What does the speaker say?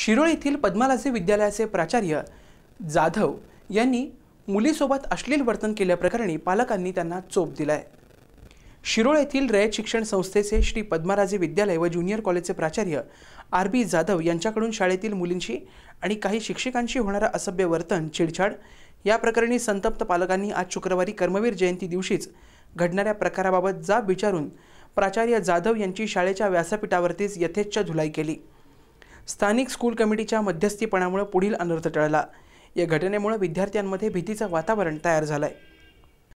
शिरोळ येथील पद्मालाचे विद्यालयाचे प्राचार्य जाधव यांनी मुलीसोबत अश्लील वर्तन केल्याप्रकरणी पालकांनी त्यांना चोप दिला आहे शिरोळ येथील रयत शिक्षण संस्थेचे श्री पद्माराजे विद्यालय व ज्युनियर कॉलेजचे प्राचार्य आर बी जाधव यांच्याकडून शाळेतील मुलींशी आणि काही शिक्षकांशी होणारा असभ्य वर्तन छेडछाड या प्रकरणी संतप्त पालकांनी आज शुक्रवारी कर्मवीर जयंती दिवशीच घडणाऱ्या प्रकाराबाबत जाब विचारून प्राचार्य जाधव यांची शाळेच्या व्यासपीठावरतीच यथेच्छ धुलाई केली स्थानिक स्कूल कमिटीच्या मध्यस्थीपणामुळे पुढील अनर्थ टळला या घटनेमुळे विद्यार्थ्यांमध्ये भीतीचं वातावरण तयार झालं आहे